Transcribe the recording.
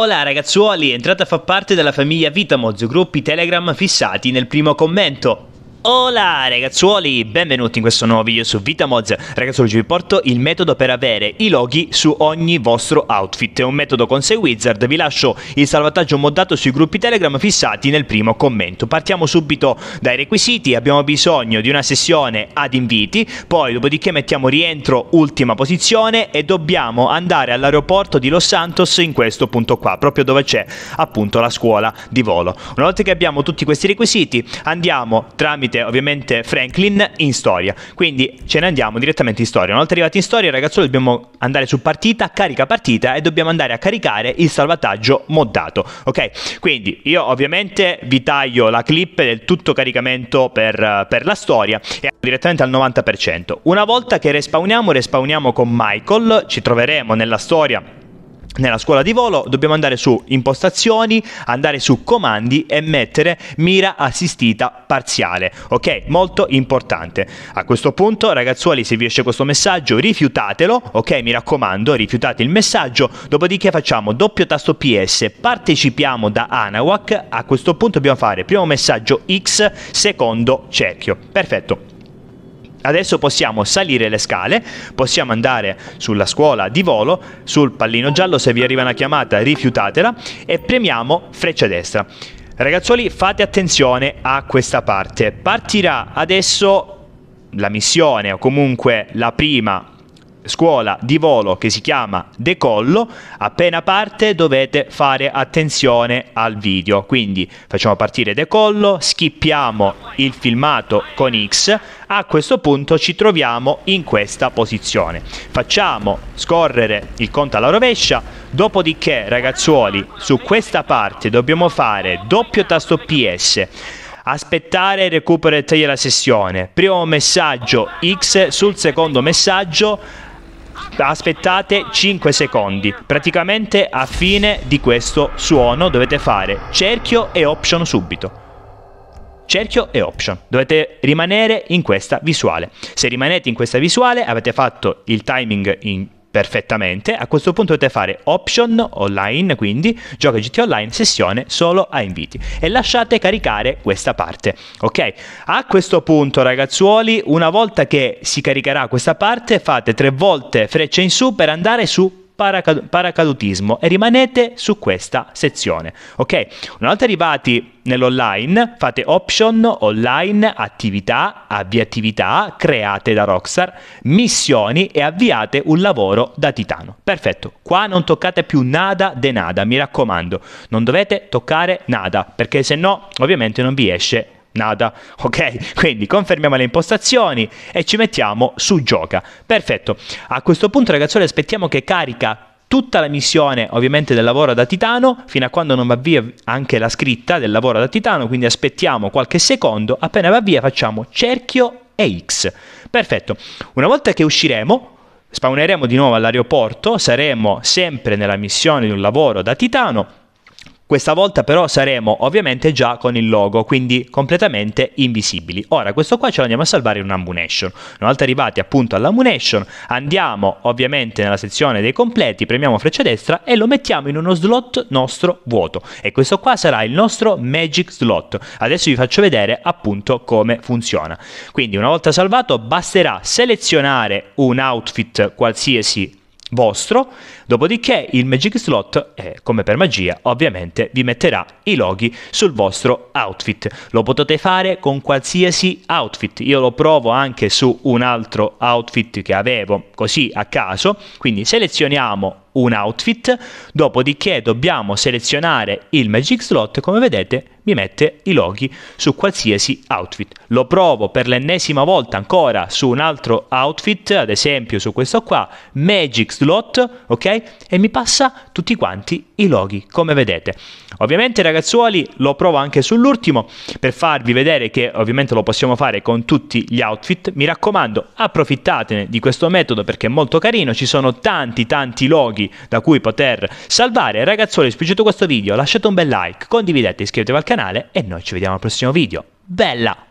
Hola ragazzuoli, entrate a far parte della famiglia Vitamoz, gruppi Telegram fissati nel primo commento. Hola ragazzuoli, benvenuti in questo nuovo video su Vitamods Ragazzi oggi vi porto il metodo per avere i loghi su ogni vostro outfit È un metodo con 6 wizard, vi lascio il salvataggio moddato sui gruppi Telegram fissati nel primo commento Partiamo subito dai requisiti, abbiamo bisogno di una sessione ad inviti Poi dopodiché mettiamo rientro ultima posizione e dobbiamo andare all'aeroporto di Los Santos in questo punto qua Proprio dove c'è appunto la scuola di volo Una volta che abbiamo tutti questi requisiti andiamo tramite trovate ovviamente Franklin in storia. Quindi ce ne andiamo direttamente in storia. Una volta arrivati in storia, ragazzi, dobbiamo andare su partita, carica partita e dobbiamo andare a caricare il salvataggio moddato. Ok? Quindi io ovviamente vi taglio la clip del tutto caricamento per, per la storia e direttamente al 90%. Una volta che respawniamo, respawniamo con Michael, ci troveremo nella storia nella scuola di volo dobbiamo andare su impostazioni, andare su comandi e mettere mira assistita parziale, ok? Molto importante. A questo punto, ragazzuoli, se vi esce questo messaggio, rifiutatelo, ok? Mi raccomando, rifiutate il messaggio, dopodiché facciamo doppio tasto PS, partecipiamo da Anahuac, a questo punto dobbiamo fare primo messaggio X, secondo cerchio. Perfetto adesso possiamo salire le scale, possiamo andare sulla scuola di volo, sul pallino giallo, se vi arriva una chiamata rifiutatela e premiamo freccia destra. Ragazzuoli fate attenzione a questa parte, partirà adesso la missione o comunque la prima scuola di volo che si chiama Decollo, appena parte dovete fare attenzione al video, quindi facciamo partire Decollo, schippiamo il filmato con X, a questo punto ci troviamo in questa posizione. Facciamo scorrere il conto alla rovescia, dopodiché ragazzuoli su questa parte dobbiamo fare doppio tasto PS aspettare recupero e tagliare la sessione. Primo messaggio X sul secondo messaggio aspettate 5 secondi. Praticamente a fine di questo suono dovete fare cerchio e option subito. Cerchio e option. Dovete rimanere in questa visuale. Se rimanete in questa visuale avete fatto il timing in Perfettamente, a questo punto potete fare option online, quindi gioca GT online sessione solo a inviti e lasciate caricare questa parte, ok? A questo punto ragazzuoli, una volta che si caricherà questa parte fate tre volte freccia in su per andare su paracad- paracadutismo e rimanete su questa sezione. Ok? Una volta arrivati nell'online fate option, online, attività, avvia attività, create da Rockstar, missioni e avviate un lavoro da titano. Perfetto, qua non toccate più nada de nada, mi raccomando, non dovete toccare nada perché se no ovviamente non vi esce nada, ok? Quindi confermiamo le impostazioni e ci mettiamo su gioca. Perfetto. A questo punto ragazzi, aspettiamo che carica tutta la missione ovviamente del lavoro da titano fino a quando non va via anche la scritta del lavoro da titano, quindi aspettiamo qualche secondo, appena va via facciamo cerchio e X. Perfetto. Una volta che usciremo Spawneremo di nuovo all'aeroporto, saremo sempre nella missione di un lavoro da titano questa volta però saremo ovviamente già con il logo, quindi completamente invisibili. Ora questo qua ce lo andiamo a salvare in ammunition. Una volta arrivati appunto all'ammunition andiamo ovviamente nella sezione dei completi, premiamo freccia destra e lo mettiamo in uno slot nostro vuoto e questo qua sarà il nostro magic slot. Adesso vi faccio vedere appunto come funziona. Quindi una volta salvato basterà selezionare un outfit qualsiasi vostro, dopodiché il Magic Slot, eh, come per magia, ovviamente vi metterà i loghi sul vostro outfit. Lo potete fare con qualsiasi outfit, io lo provo anche su un altro outfit che avevo così a caso, quindi selezioniamo un outfit, dopodiché dobbiamo selezionare il Magic Slot, come vedete mi mette i loghi su qualsiasi outfit. Lo provo per l'ennesima volta ancora su un altro outfit, ad esempio su questo qua, Magic Slot, ok? E mi passa tutti quanti i loghi, come vedete. Ovviamente ragazzuoli lo provo anche sull'ultimo per farvi vedere che ovviamente lo possiamo fare con tutti gli outfit. Mi raccomando, approfittatene di questo metodo perché è molto carino, ci sono tanti tanti loghi da cui poter salvare. Ragazzuoli, se vi è piaciuto questo video lasciate un bel like, condividete, iscrivetevi al canale canale e noi ci vediamo al prossimo video. Bella!